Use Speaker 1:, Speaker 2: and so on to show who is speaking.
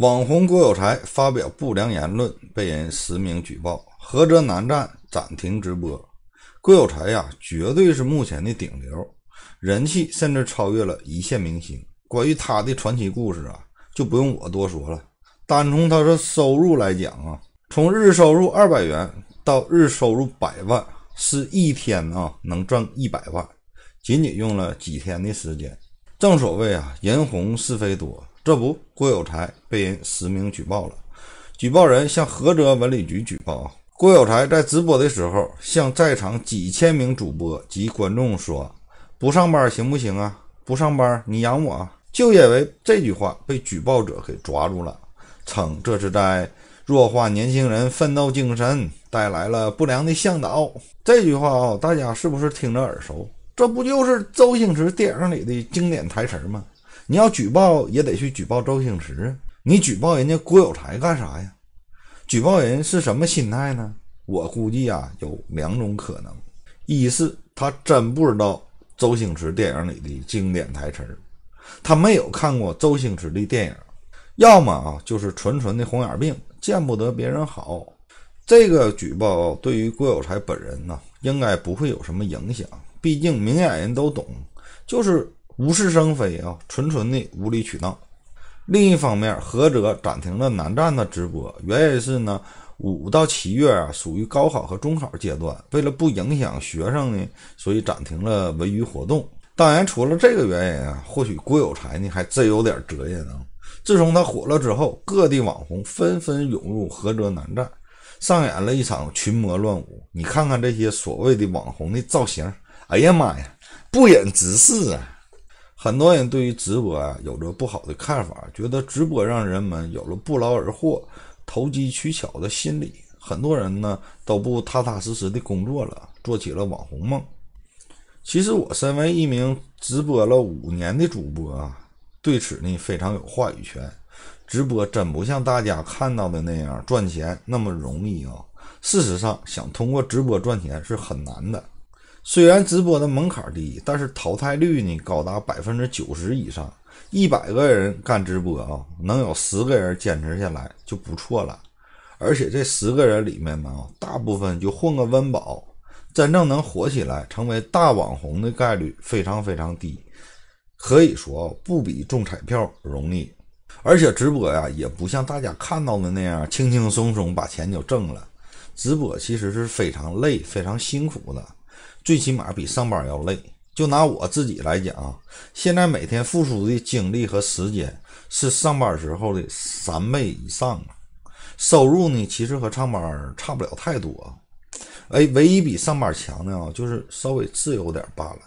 Speaker 1: 网红郭有才发表不良言论，被人实名举报，菏泽南站暂停直播。郭有才呀，绝对是目前的顶流，人气甚至超越了一线明星。关于他的传奇故事啊，就不用我多说了。单从他的收入来讲啊，从日收入二百元到日收入百万，是一天啊能赚一百万，仅仅用了几天的时间。正所谓啊，人红是非多。这不，郭有才被人实名举报了。举报人向菏泽文旅局举报，郭有才在直播的时候向在场几千名主播及观众说：“不上班行不行啊？不上班你养我啊？”就因为这句话被举报者给抓住了，称这是在弱化年轻人奋斗精神，带来了不良的向导。这句话啊，大家是不是听着耳熟？这不就是周星驰电影里的经典台词吗？你要举报也得去举报周星驰，你举报人家郭有才干啥呀？举报人是什么心态呢？我估计啊有两种可能，一是他真不知道周星驰电影里的经典台词儿，他没有看过周星驰的电影；要么啊就是纯纯的红眼病，见不得别人好。这个举报对于郭有才本人呢，应该不会有什么影响，毕竟明眼人都懂，就是。无事生非啊，纯纯的无理取闹。另一方面，菏泽暂停了南站的直播，原因是呢，五到七月啊属于高考和中考阶段，为了不影响学生呢，所以暂停了文娱活动。当然，除了这个原因啊，或许郭有才呢还真有点责任啊。自从他火了之后，各地网红纷纷涌入菏泽南站，上演了一场群魔乱舞。你看看这些所谓的网红的造型，哎呀妈呀，不忍直视啊！很多人对于直播啊有着不好的看法，觉得直播让人们有了不劳而获、投机取巧的心理，很多人呢都不踏踏实实的工作了，做起了网红梦。其实我身为一名直播了五年的主播啊，对此呢非常有话语权。直播真不像大家看到的那样赚钱那么容易啊，事实上，想通过直播赚钱是很难的。虽然直播的门槛低，但是淘汰率呢高达百分之九十以上。一百个人干直播啊，能有十个人坚持下来就不错了。而且这十个人里面呢，大部分就混个温饱，真正能火起来成为大网红的概率非常非常低，可以说不比中彩票容易。而且直播呀，也不像大家看到的那样轻轻松松把钱就挣了。直播其实是非常累、非常辛苦的。最起码比上班要累，就拿我自己来讲，现在每天付出的精力和时间是上班时候的三倍以上啊！收入呢，其实和上班差不了太多，哎，唯一比上班强的啊，就是稍微自由点罢了。